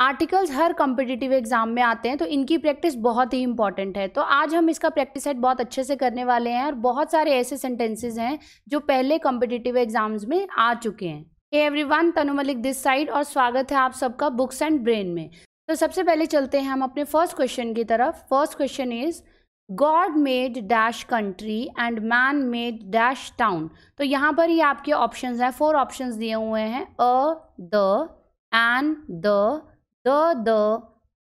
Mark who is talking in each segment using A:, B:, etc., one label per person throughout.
A: Articles हर competitive exam में आते हैं तो इनकी प्रैक्टिस बहुत ही इंपॉर्टेंट है तो आज हम इसका प्रैक्टिस सेट बहुत अच्छे से करने वाले हैं और बहुत सारे ऐसे सेंटेंसेज हैं जो पहले कॉम्पिटिटिव एग्जाम्स में आ चुके हैं everyone Tanu Malik this side और स्वागत है आप सबका बुक्स एंड ब्रेन में तो सबसे पहले चलते हैं हम अपने फर्स्ट क्वेश्चन की तरफ first question is god made dash country and man made dash town तो यहाँ पर ही आपके ऑप्शंस हैं फोर ऑप्शंस दिए हुए हैं a the an the the the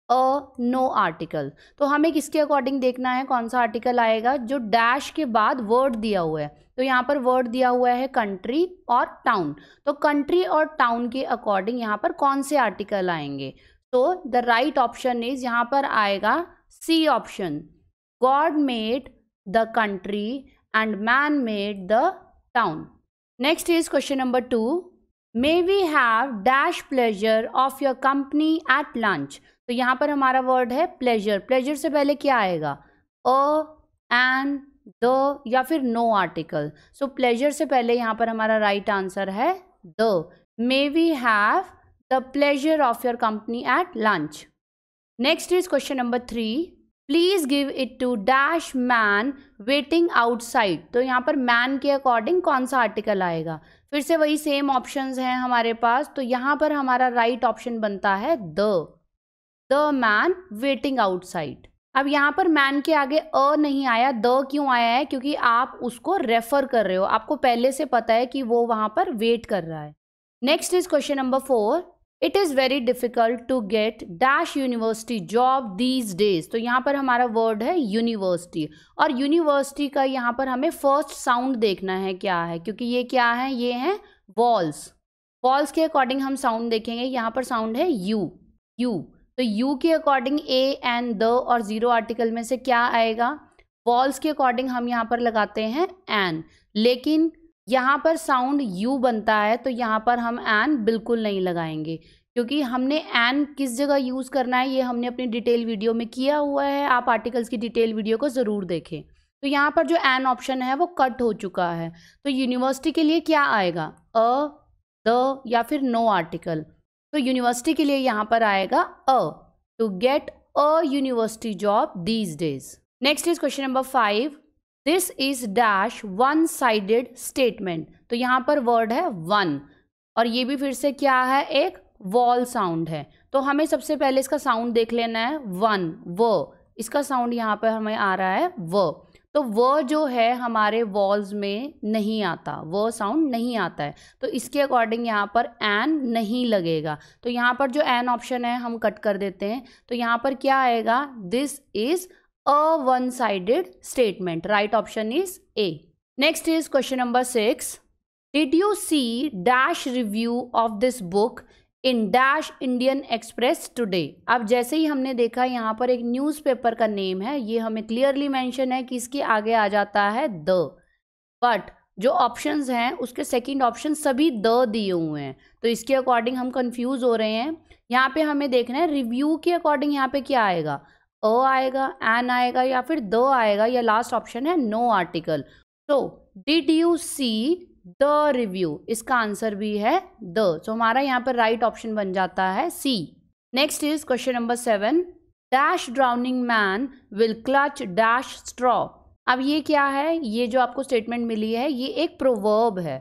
A: a no article तो हमें किसके अकॉर्डिंग देखना है कौन सा आर्टिकल आएगा जो डैश के बाद वर्ड दिया हुआ है तो यहाँ पर वर्ड दिया हुआ है कंट्री और टाउन तो कंट्री और टाउन के अकॉर्डिंग यहाँ पर कौन से आर्टिकल आएंगे तो द राइट ऑप्शन इज यहाँ पर आएगा C option god made the country and man made the town next is question number two may we have dash pleasure of your company at lunch तो यहाँ पर हमारा word है pleasure pleasure से पहले क्या आएगा अ एन द या फिर नो आर्टिकल सो प्लेजर से पहले यहाँ पर हमारा राइट right आंसर है the may we have the pleasure of your company at lunch next is question number three please give it to dash man waiting outside तो यहाँ पर मैन के अकॉर्डिंग कौन सा आर्टिकल आएगा फिर से वही सेम ऑप्शंस हैं हमारे पास तो यहाँ पर हमारा राइट right ऑप्शन बनता है the the man waiting outside अब यहाँ पर मैन के आगे अ नहीं आया द क्यों आया है क्योंकि आप उसको रेफर कर रहे हो आपको पहले से पता है कि वो वहाँ पर वेट कर रहा है next is question number four it is very difficult to get dash university job these days तो यहाँ पर हमारा वर्ड है यूनिवर्सिटी और यूनिवर्सिटी का यहाँ पर हमें फर्स्ट साउंड देखना है क्या है क्योंकि ये क्या है ये हैं वॉल्स वॉल्स के अकॉर्डिंग हम साउंड देखेंगे यहाँ पर साउंड है यू यू तो यू के अकॉर्डिंग ए एंड द और ज़ीरो आर्टिकल में से क्या आएगा वॉल्स के अकॉर्डिंग हम यहाँ पर लगाते हैं एन लेकिन यहाँ पर साउंड यू बनता है तो यहाँ पर हम एन बिल्कुल नहीं लगाएंगे क्योंकि हमने एन किस जगह यूज़ करना है ये हमने अपनी डिटेल वीडियो में किया हुआ है आप आर्टिकल्स की डिटेल वीडियो को ज़रूर देखें तो यहाँ पर जो एन ऑप्शन है वो कट हो चुका है तो यूनिवर्सिटी के लिए क्या आएगा अ द या फिर नो आर्टिकल तो यूनिवर्सिटी के लिए यहाँ पर आएगा a to get a university job these days next is question number five this is dash one sided statement तो यहाँ पर वर्ड है वन और ये भी फिर से क्या है एक वॉल साउंड है तो हमें सबसे पहले इसका साउंड देख लेना है वन व इसका साउंड यहाँ पर हमें आ रहा है व तो व जो है हमारे वॉल्स में नहीं आता व साउंड नहीं आता है तो इसके अकॉर्डिंग यहाँ पर एन नहीं लगेगा तो यहाँ पर जो एन ऑप्शन है हम कट कर देते हैं तो यहाँ पर क्या आएगा this is a one sided statement. Right option is A. Next is question number 6. Did you see dash review of this book in dash Indian Express today अब जैसे ही हमने देखा यहाँ पर एक न्यूज़पेपर का नेम है ये हमें क्लियरली मेंशन है कि इसके आगे आ जाता है द बट जो ऑप्शंस हैं उसके सेकंड ऑप्शन सभी द दिए हुए हैं तो इसके अकॉर्डिंग हम कंफ्यूज हो रहे हैं यहाँ पे हमें देखना है रिव्यू के अकॉर्डिंग यहाँ पे क्या आएगा अ आएगा एन आएगा या फिर द आएगा या लास्ट ऑप्शन है no article so did you see the review इसका आंसर भी है द सो so, हमारा यहाँ पर राइट right ऑप्शन बन जाता है C next is question number seven dash drowning man will clutch dash straw अब ये क्या है ये जो आपको स्टेटमेंट मिली है ये एक प्रोवर्ब है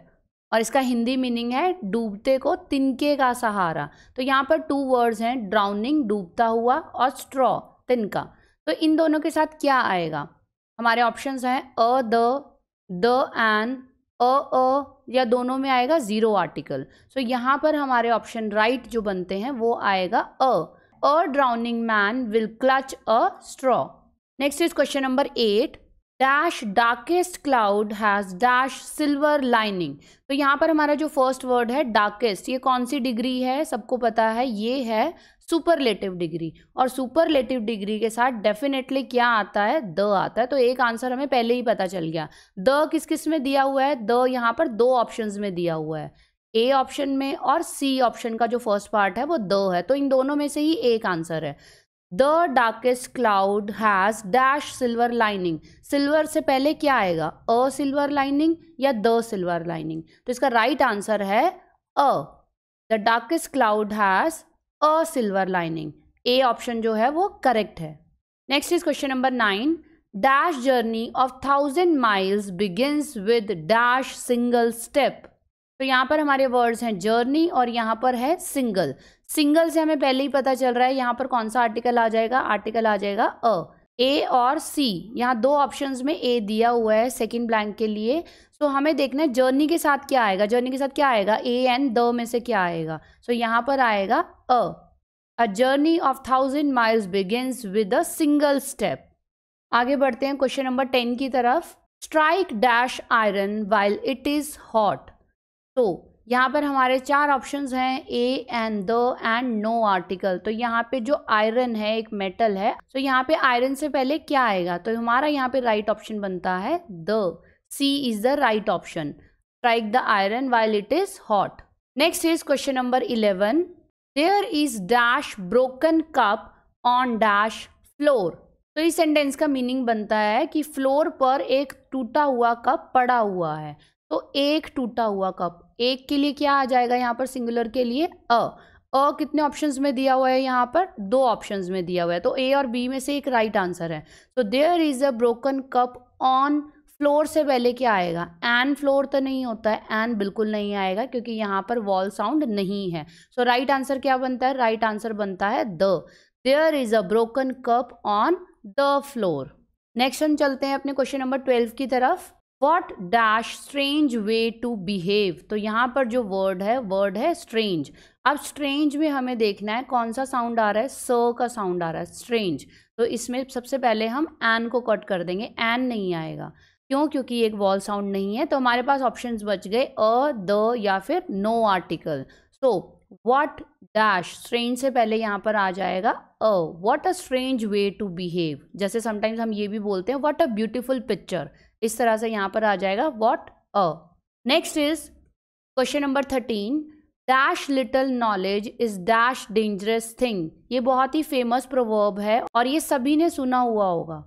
A: और इसका हिंदी मीनिंग है डूबते को तिनके का सहारा तो यहाँ पर टू वर्ड्स हैं ड्राउनिंग डूबता हुआ और स्ट्रॉ तिनका तो इन दोनों के साथ क्या आएगा हमारे ऑप्शंस हैं a the the an a a या दोनों में आएगा ज़ीरो आर्टिकल सो so, यहाँ पर हमारे ऑप्शन राइट right जो बनते हैं वो आएगा a a drowning man will clutch a straw next is question number eight dash darkest cloud has dash silver lining तो यहाँ पर हमारा जो फर्स्ट वर्ड है डार्केस्ट ये कौन सी डिग्री है सबको पता है ये है सुपरलेटिव डिग्री और सुपरलेटिव डिग्री के साथ डेफिनेटली क्या आता है द आता है तो एक आंसर हमें पहले ही पता चल गया द किस किस में दिया हुआ है द यहाँ पर दो ऑप्शन में दिया हुआ है ए ऑप्शन में और सी ऑप्शन का जो फर्स्ट पार्ट है वो द है तो इन दोनों में से ही एक आंसर है the darkest cloud has dash silver lining silver से पहले क्या आएगा अ सिल्वर लाइनिंग या द सिल्वर लाइनिंग तो इसका राइट right आंसर है a the darkest cloud has a silver lining A option जो है वो करेक्ट है next is question number nine dash journey of thousand miles begins with dash single step तो यहाँ पर हमारे वर्ड्स हैं जर्नी और यहाँ पर है सिंगल सिंगल से हमें पहले ही पता चल रहा है यहाँ पर कौन सा आर्टिकल आ जाएगा आर्टिकल आ जाएगा अ ए और सी यहाँ दो ऑप्शंस में ए दिया हुआ है सेकंड ब्लैंक के लिए सो so, हमें देखना है जर्नी के साथ क्या आएगा जर्नी के साथ क्या आएगा ए एंड द में से क्या आएगा सो so, यहाँ पर आएगा a a journey of thousand miles begins with a single step आगे बढ़ते हैं क्वेश्चन नंबर टेन की तरफ strike dash iron while it is hot तो यहाँ पर हमारे चार ऑप्शंस हैं A and the and no article तो यहाँ पे जो आयरन है एक मेटल है तो यहाँ पे आयरन से पहले क्या आएगा तो हमारा यहाँ पे राइट right ऑप्शन बनता है the C is the right option strike the iron while it is hot next is question number eleven there is dash broken cup on dash floor तो इस सेंटेंस का मीनिंग बनता है कि floor पर एक टूटा हुआ कप पड़ा हुआ है तो एक टूटा हुआ कप एक के लिए क्या आ जाएगा यहाँ पर सिंगुलर के लिए अ अ कितने ऑप्शंस में दिया हुआ है यहाँ पर दो ऑप्शंस में दिया हुआ है तो ए और बी में से एक राइट right आंसर है तो there is a broken cup on floor से पहले क्या आएगा एन फ्लोर तो नहीं होता है एन बिल्कुल नहीं आएगा क्योंकि यहाँ पर वॉल साउंड नहीं है सो राइट आंसर क्या बनता है राइट right आंसर बनता है the there is a broken cup on the floor next हम चलते हैं अपने क्वेश्चन नंबर ट्वेल्व की तरफ what dash strange way to behave तो यहाँ पर जो वर्ड है वर्ड है स्ट्रेंज अब स्ट्रेंज में हमें देखना है कौन सा साउंड आ रहा है स का साउंड आ रहा है स्ट्रेंज तो इसमें सबसे पहले हम एन को कट कर देंगे एन नहीं आएगा क्यों क्योंकि एक वॉल साउंड नहीं है तो हमारे पास ऑप्शंस बच गए अ द या फिर no article so what dash strange से पहले यहाँ पर आ जाएगा a what a strange way to behave जैसे समटाइम्स हम ये भी बोलते हैं वॉट अ ब्यूटिफुल पिक्चर इस तरह से यहाँ पर आ जाएगा what a next is question number thirteen dash little knowledge is dash dangerous thing ये बहुत ही फेमस प्रोवर्ब है और ये सभी ने सुना हुआ होगा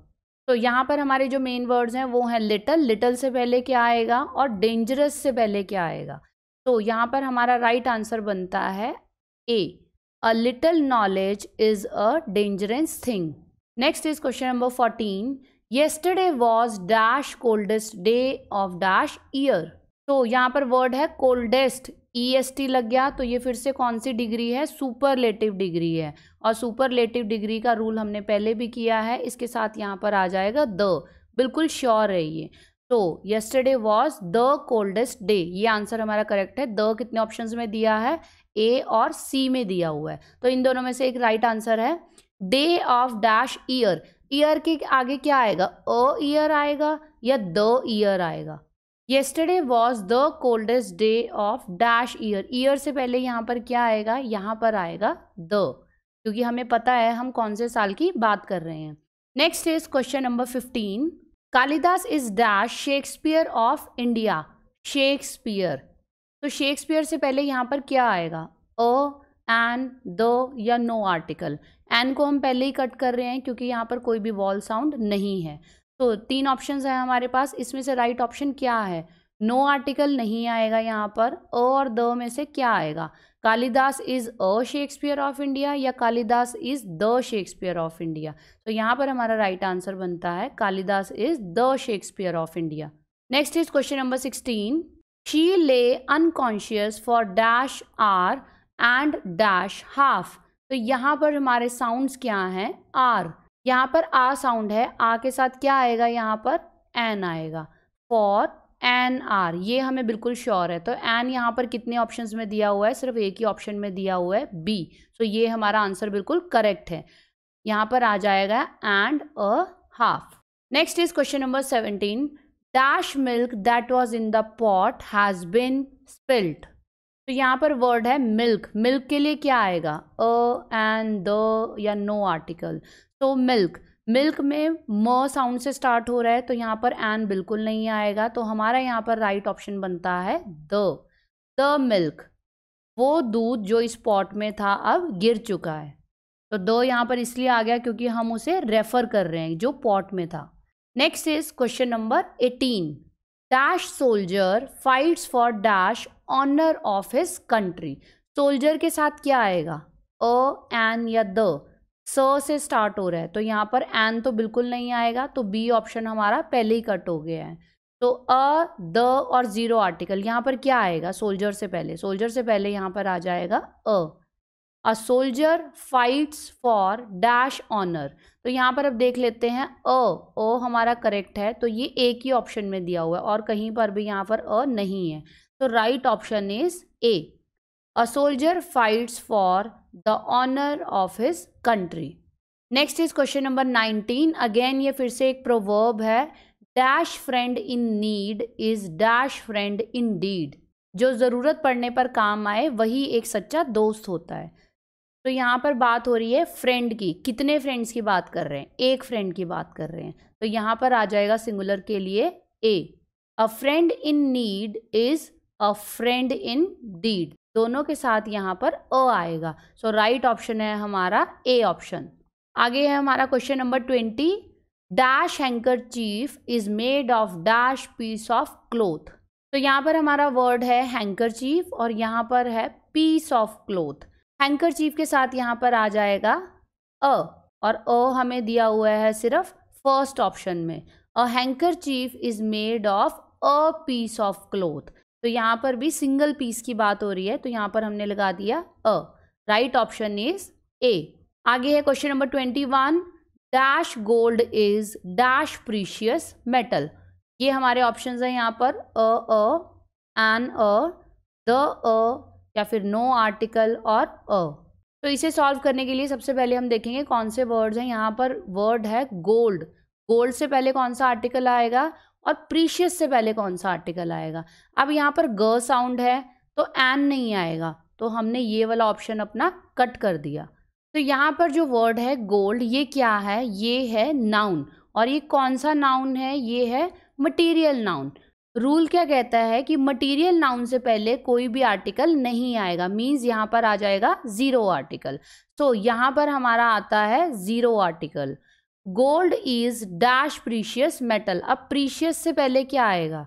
A: तो यहाँ पर हमारे जो मेन वर्ड्स हैं वो हैं लिटल लिटल से पहले क्या आएगा और डेंजरस से पहले क्या आएगा तो यहाँ पर हमारा राइट right आंसर बनता है A a little knowledge is a dangerous thing next is question number fourteen yesterday was dash coldest day of dash year तो यहाँ पर वर्ड है कोल्डेस्ट ई एस टी लग गया तो ये फिर से कौन सी डिग्री है सुपरलेटिव डिग्री है और सुपरलेटिव डिग्री का रूल हमने पहले भी किया है इसके साथ यहाँ पर आ जाएगा द बिल्कुल श्योर रहिए तो yesterday was the coldest day ये आंसर हमारा करेक्ट है द कितने ऑप्शन में दिया है ए और सी में दिया हुआ है तो इन दोनों में से एक राइट right आंसर है day of dash year year के आगे क्या आएगा अ ईयर आएगा या द ईयर आएगा yesterday was the coldest day of dash year year से पहले यहाँ पर क्या आएगा यहाँ पर आएगा द क्योंकि हमें पता है हम कौन से साल की बात कर रहे हैं next is question number fifteen Kalidas is dash Shakespeare of India Shakespeare तो शेक्सपियर से पहले यहाँ पर क्या आएगा अ एन द या नो आर्टिकल एन को हम पहले ही कट कर रहे हैं क्योंकि यहाँ पर कोई भी वॉल साउंड नहीं है तो तीन ऑप्शंस हैं हमारे पास इसमें से राइट ऑप्शन क्या है नो आर्टिकल नहीं आएगा यहाँ पर अ और द में से क्या आएगा Kalidas is a Shakespeare of India या Kalidas is the Shakespeare of India तो यहाँ पर हमारा राइट right आंसर बनता है Kalidas is the Shakespeare of India next is question number sixteen she lay unconscious for dash hour and dash half तो यहाँ पर हमारे साउंड्स क्या हैं आर यहाँ पर आ साउंड है आ के साथ क्या आएगा यहाँ पर एन आएगा फॉर एन आर ये हमें बिल्कुल श्योर है तो एन यहाँ पर कितने ऑप्शन में दिया हुआ है सिर्फ एक ही ऑप्शन में दिया हुआ है बी तो ये हमारा आंसर बिल्कुल करेक्ट है यहाँ पर आ जाएगा and a half next is question number seventeen dash milk that was in the pot has been spilt तो यहाँ पर वर्ड है मिल्क मिल्क के लिए क्या आएगा अ एंड द या नो आर्टिकल तो मिल्क मिल्क में म साउंड से स्टार्ट हो रहा है तो यहाँ पर एन बिल्कुल नहीं आएगा तो हमारा यहाँ पर राइट ऑप्शन बनता है द द मिल्क वो दूध जो इस पॉट में था अब गिर चुका है तो द यहाँ पर इसलिए आ गया क्योंकि हम उसे रेफर कर रहे हैं जो पॉट में था next is question number eighteen dash soldier fights for dash honour of his country soldier के साथ क्या आएगा अ एन या द स से स्टार्ट हो रहा है तो यहाँ पर एन तो बिल्कुल नहीं आएगा तो बी ऑप्शन हमारा पहले ही कट हो गया है तो अ द और ज़ीरो आर्टिकल यहाँ पर क्या आएगा सोल्जर से पहले सोल्जर से पहले यहाँ पर आ जाएगा a a soldier fights for dash honour तो यहाँ पर अब देख लेते हैं अ ओ हमारा करेक्ट है तो ये एक ही ऑप्शन में दिया हुआ है और कहीं पर भी यहाँ पर अ नहीं है तो right option is A a soldier fights for the honour of his country next is question number nineteen again ये फिर से एक प्रोवर्ब है dash friend in need is dash friend in deed जो ज़रूरत पड़ने पर काम आए वही एक सच्चा दोस्त होता है तो यहाँ पर बात हो रही है फ्रेंड की कितने फ्रेंड्स की बात कर रहे हैं एक फ्रेंड की बात कर रहे हैं तो यहाँ पर आ जाएगा सिंगुलर के लिए A a friend in need is a friend in deed दोनों के साथ यहाँ पर अ आएगा सो राइट ऑप्शन है हमारा ए ऑप्शन आगे है हमारा question number twenty dash handkerchief is made of dash piece of cloth तो यहाँ पर हमारा वर्ड है हैंकर चीफ और यहाँ पर है piece of cloth handkerchief के साथ यहाँ पर आ जाएगा अ और अ हमें दिया हुआ है सिर्फ फर्स्ट ऑप्शन में a handkerchief is made of a piece of cloth तो यहाँ पर भी सिंगल पीस की बात हो रही है तो यहाँ पर हमने लगा दिया a right option is A आगे है question number twenty one dash gold is dash precious metal ये हमारे ऑप्शन हैं यहाँ पर अ अ एन अ द अ या फिर नो आर्टिकल और अ तो इसे सॉल्व करने के लिए सबसे पहले हम देखेंगे कौन से वर्ड्स हैं यहाँ पर वर्ड है गोल्ड गोल्ड से पहले कौन सा आर्टिकल आएगा और प्रीशियस से पहले कौन सा आर्टिकल आएगा अब यहाँ पर ग साउंड है तो एन नहीं आएगा तो हमने ये वाला ऑप्शन अपना कट कर दिया तो यहाँ पर जो वर्ड है गोल्ड ये क्या है ये है नाउन और ये कौन सा नाउन है ये है मटेरियल नाउन रूल क्या कहता है कि मटेरियल नाउन से पहले कोई भी आर्टिकल नहीं आएगा मीन्स यहाँ पर आ जाएगा ज़ीरो आर्टिकल सो यहाँ पर हमारा आता है zero article gold is dash precious metal अब प्रीशियस से पहले क्या आएगा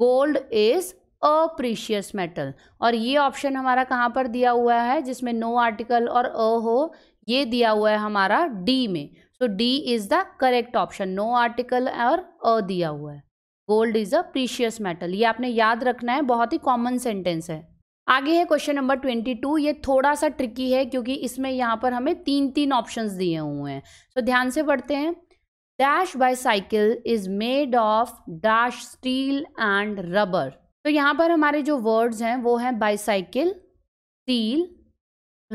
A: गोल्ड इज अप्रीशियस मेटल और ये ऑप्शन हमारा कहाँ पर दिया हुआ है जिसमें नो आर्टिकल और अ हो ये दिया हुआ है हमारा डी में so D is the correct option no article और अ दिया हुआ है gold is a precious metal ये आपने याद रखना है बहुत ही कॉमन सेंटेंस है आगे है क्वेश्चन नंबर ट्वेंटी टू ये थोड़ा सा ट्रिकी है क्योंकि इसमें यहाँ पर हमें तीन तीन ऑप्शंस दिए हुए हैं तो ध्यान से पढ़ते हैं dash bicycle is made of dash steel and rubber तो यहाँ पर हमारे जो वर्ड्स हैं वो हैं बाईसाइकिल स्टील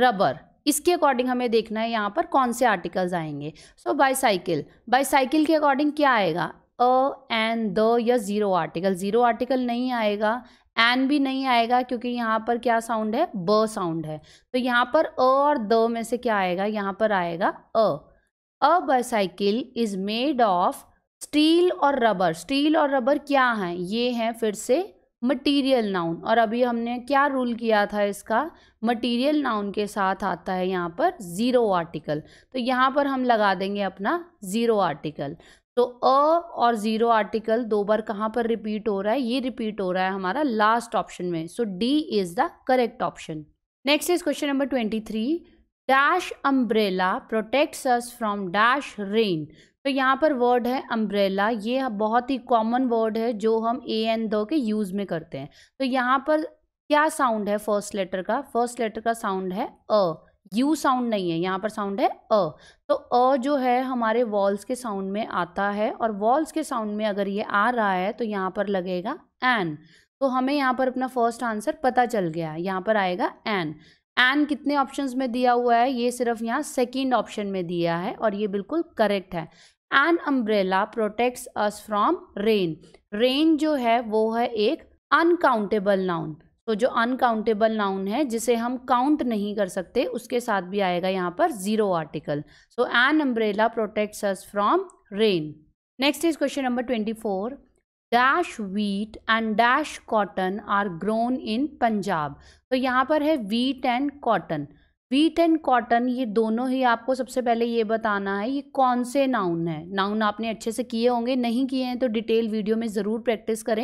A: रबर इसके अकॉर्डिंग हमें देखना है यहाँ पर कौन से आर्टिकल्स आएंगे सो बाईसाइकिल बाईसाइकिल के अकॉर्डिंग क्या आएगा अ एन द या ज़ीरो आर्टिकल ज़ीरो आर्टिकल नहीं आएगा एन भी नहीं आएगा क्योंकि यहाँ पर क्या साउंड है ब साउंड है तो यहाँ पर अ और द में से क्या आएगा यहाँ पर आएगा a a bicycle is made of steel और रबर स्टील और रबर क्या हैं ये हैं फिर से मटीरियल नाउन और अभी हमने क्या रूल किया था इसका मटीरियल नाउन के साथ आता है यहाँ पर ज़ीरो आर्टिकल तो यहाँ पर हम लगा देंगे अपना ज़ीरो आर्टिकल तो अ और ज़ीरो आर्टिकल दो बार कहाँ पर रिपीट हो रहा है ये रिपीट हो रहा है हमारा लास्ट ऑप्शन में so D is the correct option next is question number twenty three dash umbrella protects us from dash rain तो यहाँ पर वर्ड है अम्ब्रेला ये बहुत ही कॉमन वर्ड है जो हम ए एन द के यूज़ में करते हैं तो यहाँ पर क्या साउंड है फर्स्ट लेटर का फर्स्ट लेटर का साउंड है अ यू साउंड नहीं है यहाँ पर साउंड है अ तो अ जो है हमारे वॉल्स के साउंड में आता है और वॉल्स के साउंड में अगर ये आ रहा है तो यहाँ पर लगेगा एन तो हमें यहाँ पर अपना फर्स्ट आंसर पता चल गया है यहाँ पर आएगा एन एन कितने ऑप्शंस में दिया हुआ है ये सिर्फ यहाँ सेकंड ऑप्शन में दिया है और ये बिल्कुल करेक्ट है an umbrella protects us from rain rain जो है वो है एक अनकाउंटेबल नाउन तो जो अनकाउंटेबल नाउन है जिसे हम काउंट नहीं कर सकते उसके साथ भी आएगा यहाँ पर zero article so an umbrella protects us from rain next is question number twenty four dash wheat and dash cotton are grown in Punjab तो यहाँ पर है wheat and cotton wheat and cotton ये दोनों ही आपको सबसे पहले ये बताना है ये कौन से नाउन है नाउन आपने अच्छे से किए होंगे नहीं किए हैं तो डिटेल वीडियो में ज़रूर प्रैक्टिस करें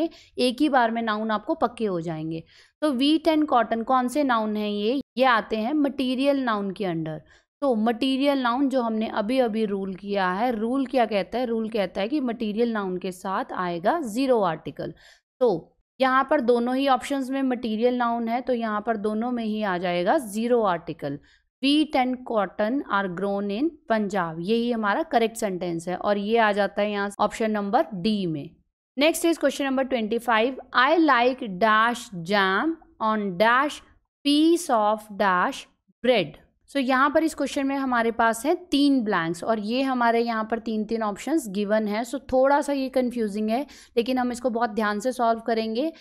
A: एक ही बार में नाउन आपको पक्के हो जाएंगे तो वीट एंड कॉटन कौन से नाउन है ये ये आते हैं मटीरियल नाउन के अंडर तो मटीरियल नाउन जो हमने अभी अभी रूल किया है रूल क्या कहता है रूल कहता है कि मटीरियल नाउन के साथ आएगा ज़ीरो आर्टिकल तो यहाँ पर दोनों ही ऑप्शंस में मटेरियल नाउन है तो यहाँ पर दोनों में ही आ जाएगा zero article wheat and cotton are grown in Punjab यही हमारा करेक्ट सेंटेंस है और ये आ जाता है यहाँ ऑप्शन नंबर डी में next is question number twenty five I like dash jam on dash piece of dash bread so so, यहाँ पर इस क्वेश्चन में हमारे पास है तीन ब्लैंक्स और ये हमारे यहाँ पर तीन तीन ऑप्शंस गिवन है सो so, थोड़ा सा ये कंफ्यूजिंग है लेकिन हम इसको बहुत ध्यान से सॉल्व करेंगे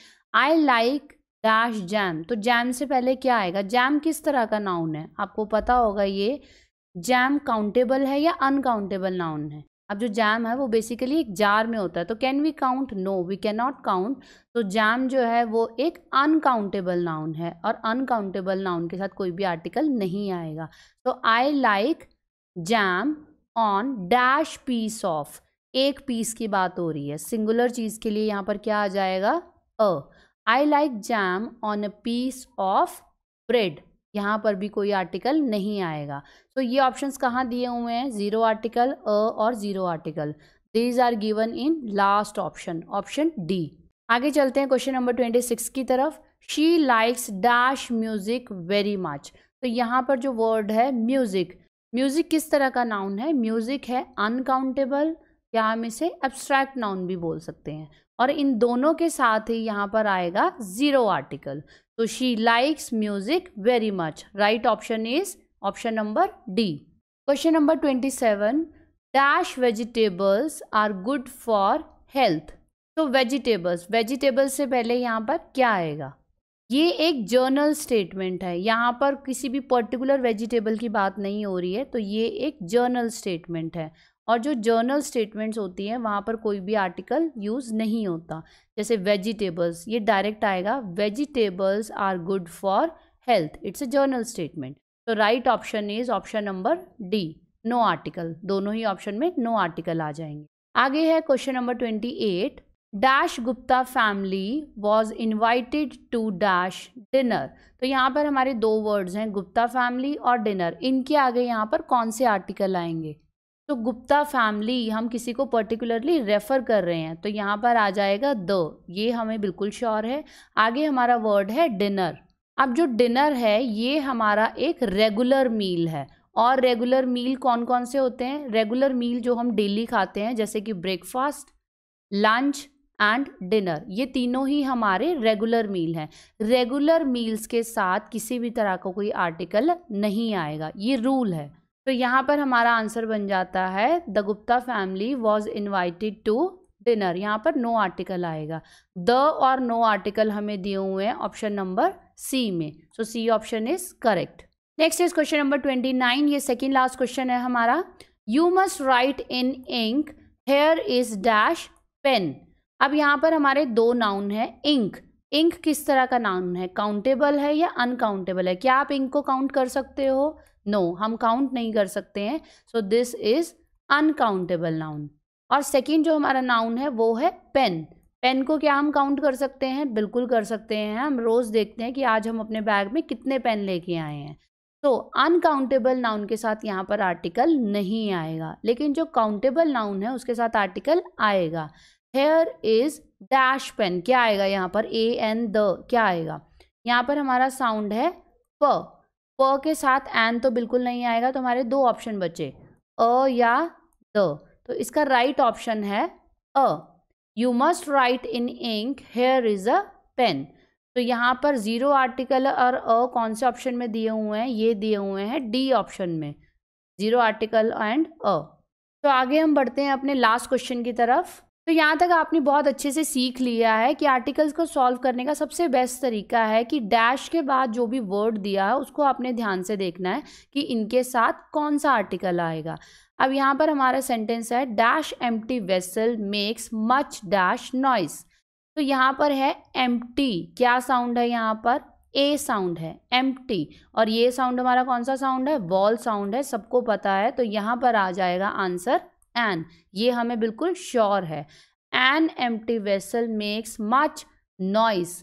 A: आई लाइक डैश जैम तो जैम से पहले क्या आएगा जैम किस तरह का नाउन है आपको पता होगा ये जैम काउंटेबल है या अनकाउंटेबल नाउन है अब जो जैम है वो बेसिकली एक जार में होता है तो can we count no we can not count तो जैम जो है वो एक अनकाउंटेबल नाउन है और अनकाउंटेबल नाउन के साथ कोई भी आर्टिकल नहीं आएगा तो I like jam on dash piece of एक पीस की बात हो रही है सिंगुलर चीज़ के लिए यहाँ पर क्या आ जाएगा a I like jam on a piece of bread यहाँ पर भी कोई आर्टिकल नहीं आएगा तो ये ऑप्शंस कहाँ दिए हुए हैं ज़ीरो आर्टिकल अ और zero article these are given in last option option D आगे चलते हैं क्वेश्चन नंबर ट्वेंटी सिक्स की तरफ she likes dash music very much तो यहाँ पर जो वर्ड है म्यूज़िक म्यूज़िक किस तरह का नाउन है म्यूज़िक है अनकाउंटेबल या हम इसे एब्स्ट्रैक्ट नाउन भी बोल सकते हैं और इन दोनों के साथ ही यहाँ पर आएगा ज़ीरो आर्टिकल तो she likes music very much right option is option number D question number twenty seven dash vegetables are good for health तो वेजिटेबल्स वेजिटेबल्स से पहले यहाँ पर क्या आएगा ये एक जर्नल स्टेटमेंट है यहाँ पर किसी भी पर्टिकुलर वेजिटेबल की बात नहीं हो रही है तो ये एक जर्नल स्टेटमेंट है और जो जर्नल स्टेटमेंट्स होती हैं वहाँ पर कोई भी आर्टिकल यूज़ नहीं होता जैसे वेजिटेबल्स ये डायरेक्ट आएगा vegetables are good for health it's a general statement तो right option is option number D no article दोनों ही ऑप्शन में नो no आर्टिकल आ जाएंगे आगे है question number twenty eight dash Gupta family was invited to dash dinner तो यहाँ पर हमारे दो वर्ड्स हैं गुप्ता फैमिली और डिनर इनके आगे यहाँ पर कौन से आर्टिकल आएंगे तो गुप्ता फैमिली हम किसी को पर्टिकुलरली रेफ़र कर रहे हैं तो यहाँ पर आ जाएगा द ये हमें बिल्कुल श्योर है आगे हमारा वर्ड है डिनर अब जो डिनर है ये हमारा एक रेगुलर मील है और रेगुलर मील कौन कौन से होते हैं रेगुलर मील जो हम डेली खाते हैं जैसे कि ब्रेकफास्ट लंच एंड डिनर ये तीनों ही हमारे रेगुलर मील हैं रेगुलर मील्स के साथ किसी भी तरह का को कोई आर्टिकल नहीं आएगा ये रूल है तो यहाँ पर हमारा आंसर बन जाता है the Gupta family was invited to dinner यहाँ पर नो आर्टिकल आएगा द और नो आर्टिकल हमें दिए हुए हैं ऑप्शन नंबर सी में so C option is correct next is question number twenty nine ये सेकेंड लास्ट क्वेश्चन है हमारा you must write in ink here is dash pen अब यहाँ पर हमारे दो नाउन है इंक इंक किस तरह का नाउन है काउंटेबल है या अनकाउंटेबल है क्या आप इंक को काउंट कर सकते हो नो no, हम काउंट नहीं कर सकते हैं so this is uncountable noun और सेकेंड जो हमारा नाउन है वो है पेन पेन को क्या हम काउंट कर सकते हैं बिल्कुल कर सकते हैं हम रोज़ देखते हैं कि आज हम अपने बैग में कितने पेन लेके आए हैं तो अनकाउंटेबल नाउन के साथ यहाँ पर आर्टिकल नहीं आएगा लेकिन जो काउंटेबल नाउन है उसके साथ आर्टिकल आएगा हेयर इज डैश पेन क्या आएगा यहाँ पर ए एन द क्या आएगा यहाँ पर हमारा साउंड है प प के साथ एन तो बिल्कुल नहीं आएगा तो हमारे दो ऑप्शन बचे अ या द तो इसका राइट right ऑप्शन है अ you must write in ink here is a pen तो यहाँ पर जीरो आर्टिकल और अ कौन से ऑप्शन में दिए हुए हैं ये दिए हुए हैं डी ऑप्शन में जीरो आर्टिकल एंड अ तो आगे हम बढ़ते हैं अपने लास्ट क्वेश्चन की तरफ तो यहाँ तक आपने बहुत अच्छे से सीख लिया है कि आर्टिकल्स को सॉल्व करने का सबसे बेस्ट तरीका है कि डैश के बाद जो भी वर्ड दिया है उसको आपने ध्यान से देखना है कि इनके साथ कौन सा आर्टिकल आएगा अब यहाँ पर हमारा सेंटेंस है dash empty vessel makes much dash noise तो यहाँ पर है एम क्या साउंड है यहाँ पर ए साउंड है एम और ये साउंड हमारा कौन सा साउंड है वॉल साउंड है सबको पता है तो यहाँ पर आ जाएगा आंसर एन ये हमें बिल्कुल श्योर है an empty vessel makes much noise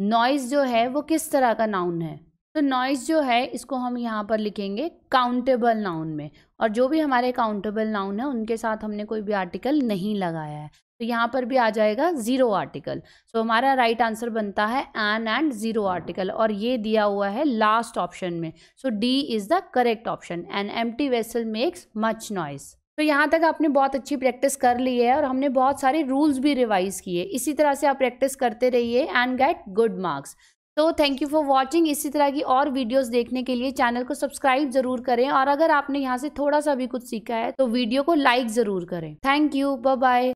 A: noise जो है वो किस तरह का नाउन है तो नॉइस जो है इसको हम यहाँ पर लिखेंगे काउंटेबल नाउन में और जो भी हमारे काउंटेबल नाउन है उनके साथ हमने कोई भी आर्टिकल नहीं लगाया है तो यहाँ पर भी आ जाएगा ज़ीरो आर्टिकल सो हमारा राइट आंसर बनता है एन एंड ज़ीरो आर्टिकल और ये दिया हुआ है लास्ट ऑप्शन में so D is the correct option an empty vessel makes much noise तो यहाँ तक आपने बहुत अच्छी प्रैक्टिस कर ली है और हमने बहुत सारे रूल्स भी रिवाइज किए इसी तरह से आप प्रैक्टिस करते रहिए एंड गेट गुड मार्क्स तो थैंक यू फॉर वॉचिंग इसी तरह की और वीडियोस देखने के लिए चैनल को सब्सक्राइब जरूर करें और अगर आपने यहाँ से थोड़ा सा भी कुछ सीखा है तो वीडियो को लाइक जरूर करें थैंक यू बाय